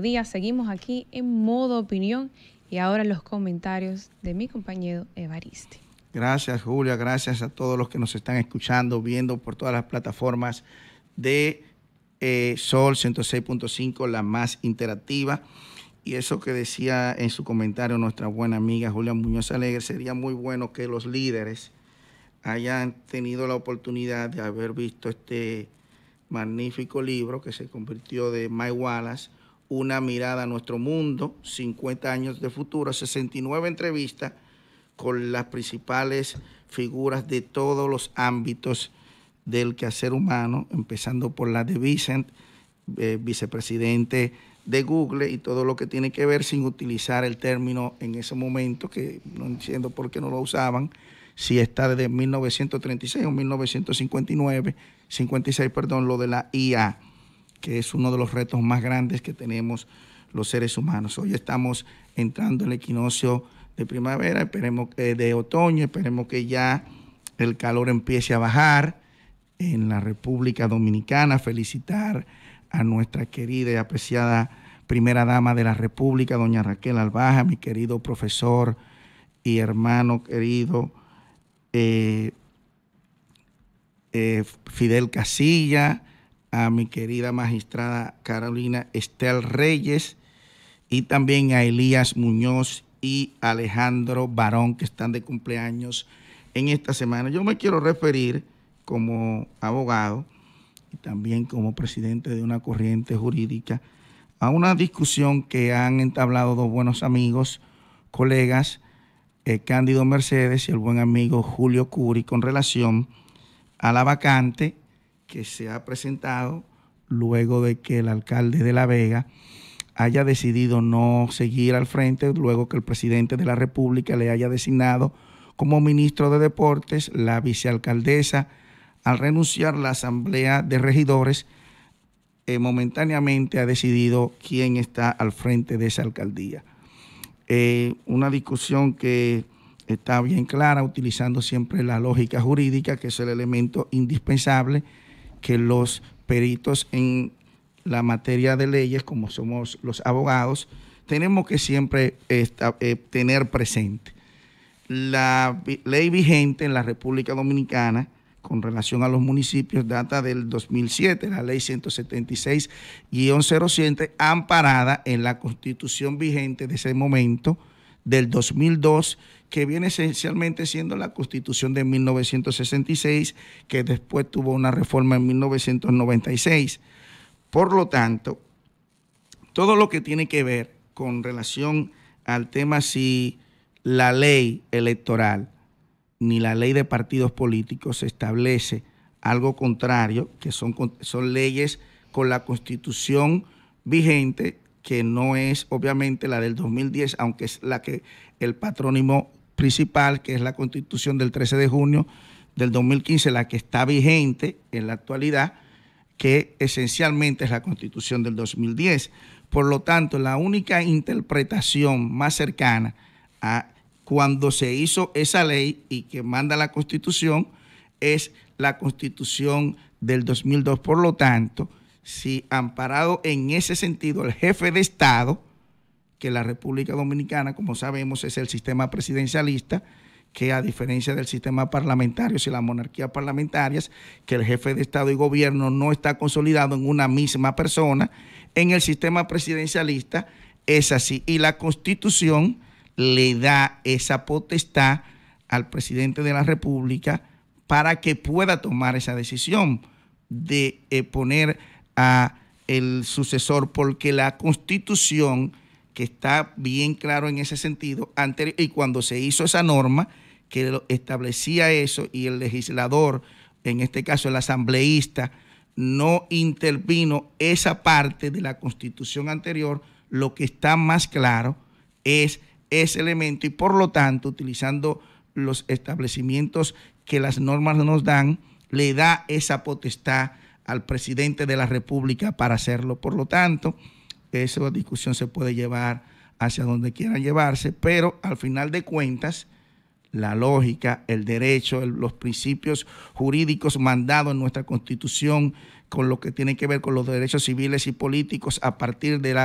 días, seguimos aquí en modo opinión y ahora los comentarios de mi compañero Evariste. Gracias Julia, gracias a todos los que nos están escuchando, viendo por todas las plataformas de eh, Sol 106.5, la más interactiva. Y eso que decía en su comentario nuestra buena amiga Julia Muñoz Alegre, sería muy bueno que los líderes hayan tenido la oportunidad de haber visto este magnífico libro que se convirtió de Mike Wallace una mirada a nuestro mundo, 50 años de futuro, 69 entrevistas con las principales figuras de todos los ámbitos del quehacer humano, empezando por la de Vicent, eh, vicepresidente de Google y todo lo que tiene que ver sin utilizar el término en ese momento, que no entiendo por qué no lo usaban, si está desde 1936 o 1959, 56, perdón, lo de la IA que es uno de los retos más grandes que tenemos los seres humanos. Hoy estamos entrando en el equinoccio de primavera, esperemos eh, de otoño, esperemos que ya el calor empiece a bajar en la República Dominicana. Felicitar a nuestra querida y apreciada primera dama de la República, doña Raquel Albaja, mi querido profesor y hermano querido eh, eh, Fidel Casilla, a mi querida magistrada Carolina Estel Reyes y también a Elías Muñoz y Alejandro Barón que están de cumpleaños en esta semana. Yo me quiero referir como abogado y también como presidente de una corriente jurídica a una discusión que han entablado dos buenos amigos, colegas, eh, Cándido Mercedes y el buen amigo Julio Curi con relación a la vacante que se ha presentado luego de que el alcalde de La Vega haya decidido no seguir al frente, luego que el presidente de la República le haya designado como ministro de Deportes, la vicealcaldesa, al renunciar la Asamblea de Regidores, eh, momentáneamente ha decidido quién está al frente de esa alcaldía. Eh, una discusión que está bien clara, utilizando siempre la lógica jurídica, que es el elemento indispensable que los peritos en la materia de leyes, como somos los abogados, tenemos que siempre eh, tener presente. La ley vigente en la República Dominicana con relación a los municipios data del 2007, la ley 176-07, amparada en la constitución vigente de ese momento del 2002 que viene esencialmente siendo la constitución de 1966, que después tuvo una reforma en 1996. Por lo tanto, todo lo que tiene que ver con relación al tema si la ley electoral ni la ley de partidos políticos establece algo contrario, que son, son leyes con la constitución vigente, que no es obviamente la del 2010, aunque es la que el patrónimo principal, que es la constitución del 13 de junio del 2015, la que está vigente en la actualidad, que esencialmente es la constitución del 2010. Por lo tanto, la única interpretación más cercana a cuando se hizo esa ley y que manda la constitución es la constitución del 2002. Por lo tanto, si amparado en ese sentido el jefe de Estado, que la República Dominicana, como sabemos, es el sistema presidencialista, que a diferencia del sistema parlamentario y la monarquía parlamentarias, que el jefe de Estado y gobierno no está consolidado en una misma persona, en el sistema presidencialista es así. Y la Constitución le da esa potestad al presidente de la República para que pueda tomar esa decisión de eh, poner a el sucesor, porque la Constitución que está bien claro en ese sentido. y cuando se hizo esa norma que establecía eso y el legislador, en este caso el asambleísta, no intervino esa parte de la constitución anterior, lo que está más claro es ese elemento y por lo tanto, utilizando los establecimientos que las normas nos dan, le da esa potestad al presidente de la República para hacerlo. Por lo tanto, esa discusión se puede llevar hacia donde quieran llevarse, pero al final de cuentas, la lógica, el derecho, los principios jurídicos mandados en nuestra constitución con lo que tiene que ver con los derechos civiles y políticos a partir del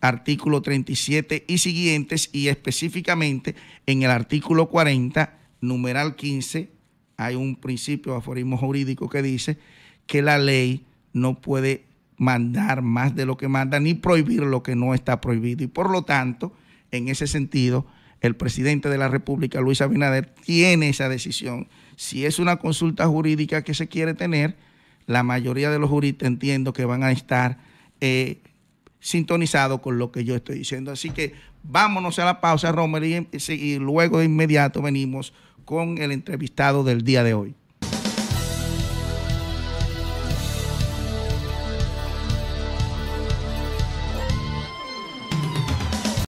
artículo 37 y siguientes y específicamente en el artículo 40, numeral 15, hay un principio aforismo jurídico que dice que la ley no puede mandar más de lo que manda ni prohibir lo que no está prohibido. Y por lo tanto, en ese sentido, el presidente de la República, Luis Abinader, tiene esa decisión. Si es una consulta jurídica que se quiere tener, la mayoría de los juristas entiendo que van a estar eh, sintonizados con lo que yo estoy diciendo. Así que vámonos a la pausa, Romer, y, y luego de inmediato venimos con el entrevistado del día de hoy.